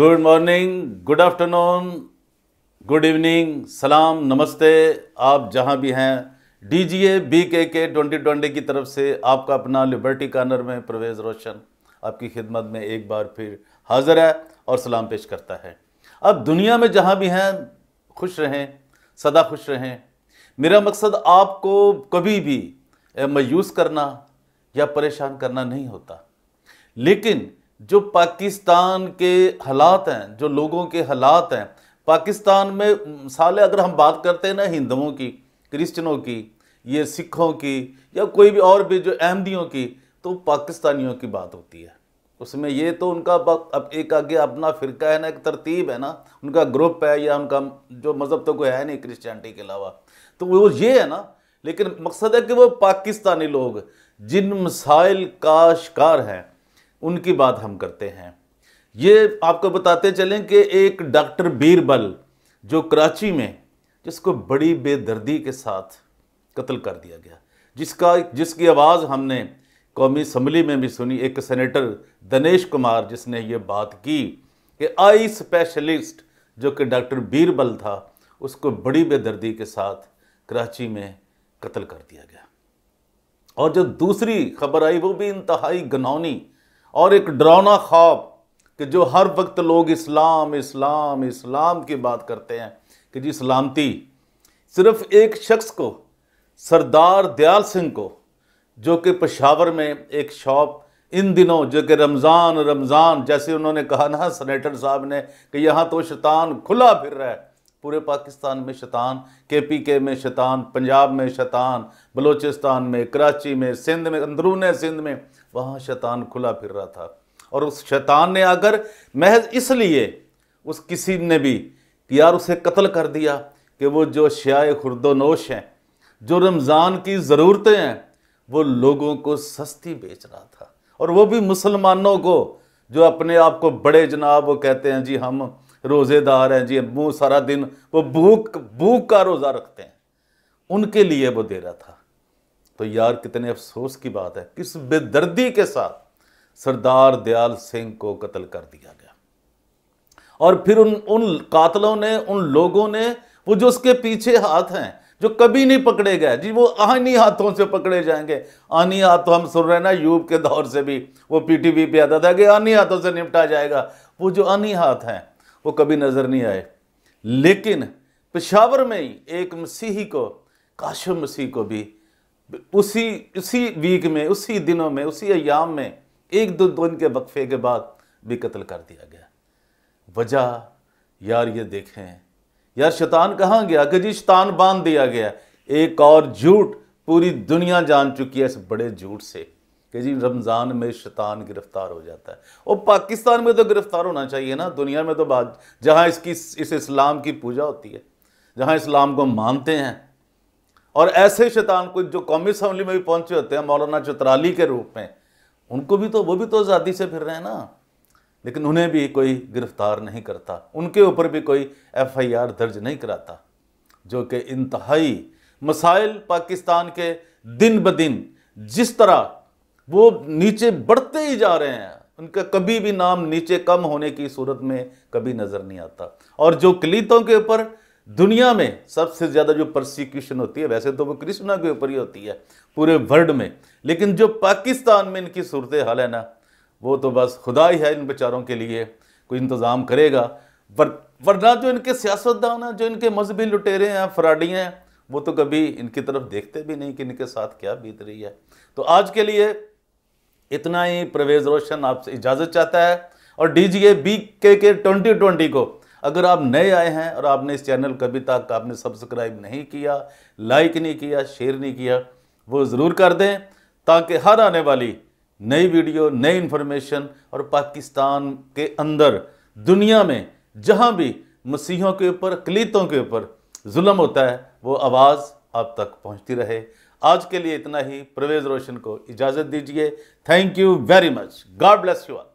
good morning good afternoon good evening सलाम नमस्ते आप जहां भी हैं डी जी ए बी के के ट्वेंटी ट्वेंटी की तरफ से आपका अपना लिबर्टी कॉर्नर में प्रवेश रोशन आपकी खिदमत में एक बार फिर हाजिर है और सलाम पेश करता है अब दुनिया में जहां भी हैं खुश रहें सदा खुश रहें मेरा मकसद आपको कभी भी मायूस करना या परेशान करना नहीं होता लेकिन जो पाकिस्तान के हालात हैं जो लोगों के हालात हैं पाकिस्तान में साले अगर हम बात करते हैं ना हिंदुओं की क्रिश्चनों की ये सिखों की या कोई भी और भी जो अहमदियों की तो पाकिस्तानियों की बात होती है उसमें ये तो उनका अब एक आगे अपना फ़िरका है ना एक तरतीब है ना उनका ग्रुप है या उनका जो मज़हब तो कोई है नहीं क्रिश्चियनिटी के अलावा तो वो ये है ना लेकिन मकसद है कि वो पाकिस्तानी लोग जिन मसाइल का शिकार हैं उनकी बात हम करते हैं ये आपको बताते चलें कि एक डॉक्टर बीरबल जो कराची में जिसको बड़ी बेदर्दी के साथ कत्ल कर दिया गया जिसका जिसकी आवाज़ हमने कौमी असम्बली में भी सुनी एक सेनेटर दनेश कुमार जिसने ये बात की कि आई स्पेशलिस्ट जो कि डॉक्टर बीरबल था उसको बड़ी बेदर्दी के साथ कराची में कत्ल कर दिया गया और जो दूसरी खबर आई वो भी इंतहाई गनौनी और एक डरावना ख्वाब कि जो हर वक्त लोग इस्लाम इस्लाम इस्लाम की बात करते हैं कि जी सलामती सिर्फ एक शख्स को सरदार दयाल सिंह को जो कि पशावर में एक शॉप इन दिनों जो कि रमज़ान रमज़ान जैसे उन्होंने कहा ना सेनेटर साहब ने कि यहाँ तो शैतान खुला फिर रहा है पूरे पाकिस्तान में शैतान के पी के में शैतान पंजाब में शैतान बलूचिस्तान में कराची में सिंध में अंदरून सिंध में वहाँ शैतान खुला फिर रहा था और उस शैतान ने आकर महज इसलिए उस किसी ने भी कि यार उसे कत्ल कर दिया कि वो जो शाय खुर्दोनोश हैं जो रमज़ान की ज़रूरतें हैं वो लोगों को सस्ती बेच रहा था और वो भी मुसलमानों को जो अपने आप को बड़े जनाब वो कहते हैं जी हम रोज़ेदार हैं जी मुँह सारा दिन वो भूख भूख का रोज़ा रखते हैं उनके लिए वो दे रहा था तो यार कितने अफसोस की बात है किस बेदर्दी के साथ सरदार दयाल सिंह को कत्ल कर दिया गया और फिर उन उन कातलों ने उन लोगों ने वो जो उसके पीछे हाथ हैं जो कभी नहीं पकड़े गए जी वो आनी हाथों से पकड़े जाएंगे आनी हाथ तो हम सुन रहे हैं ना यूब के दौर से भी वो पीटीवी पे आता था कि आनी हाथों से निपटा जाएगा वो जो आनी हाथ हैं वो कभी नज़र नहीं आए लेकिन पेशावर में ही एक मसीही को काशम मसीह को भी उसी उसी वीक में उसी दिनों में उसी अयाम में एक दो दिन के वक्फे के बाद भी कत्ल कर दिया गया वजह यार ये देखें यार शैतान कहाँ गया कि जी शैतान बांध दिया गया एक और झूठ पूरी दुनिया जान चुकी है इस बड़े झूठ से कि जी रमज़ान में शैतान गिरफ्तार हो जाता है और पाकिस्तान में तो गिरफ्तार होना चाहिए ना दुनिया में तो बात जहाँ इसकी इस इस्लाम की पूजा होती है जहाँ इस्लाम को मानते हैं और ऐसे शैतान को जो कौमी असम्बली में भी पहुंचे होते हैं मौलाना चतराली के रूप में उनको भी तो वो भी तो आज़ादी से फिर रहे हैं ना लेकिन उन्हें भी कोई गिरफ्तार नहीं करता उनके ऊपर भी कोई एफआईआर दर्ज नहीं कराता जो कि इंतहाई मसाइल पाकिस्तान के दिन ब दिन जिस तरह वो नीचे बढ़ते ही जा रहे हैं उनका कभी भी नाम नीचे कम होने की सूरत में कभी नज़र नहीं आता और जो कलीतों के ऊपर दुनिया में सबसे ज़्यादा जो प्रोसिक्यूशन होती है वैसे तो वो कृष्णा के ऊपर ही होती है पूरे वर्ल्ड में लेकिन जो पाकिस्तान में इनकी सूरत हाल है ना वो तो बस खुदा ही है इन बेचारों के लिए कोई इंतज़ाम करेगा वर वरना जो इनके सियासतदान हैं जो इनके मजहबी लुटेरे हैं फ्राडियाँ हैं वो तो कभी इनकी तरफ देखते भी नहीं कि इनके साथ क्या बीत रही है तो आज के लिए इतना ही प्रवेज रोशन आपसे इजाज़त चाहता है और डी जी ए बी के के ट्वेंटी ट्वेंटी को अगर आप नए आए हैं और आपने इस चैनल को अभी तक आपने सब्सक्राइब नहीं किया लाइक नहीं किया शेयर नहीं किया वो ज़रूर कर दें ताकि हर आने वाली नई वीडियो नई इन्फॉर्मेशन और पाकिस्तान के अंदर दुनिया में जहाँ भी मसीहों के ऊपर कलीतों के ऊपर जुल्म होता है वो आवाज़ आप तक पहुँचती रहे आज के लिए इतना ही परवेज़ रोशन को इजाज़त दीजिए thank you very much God bless you all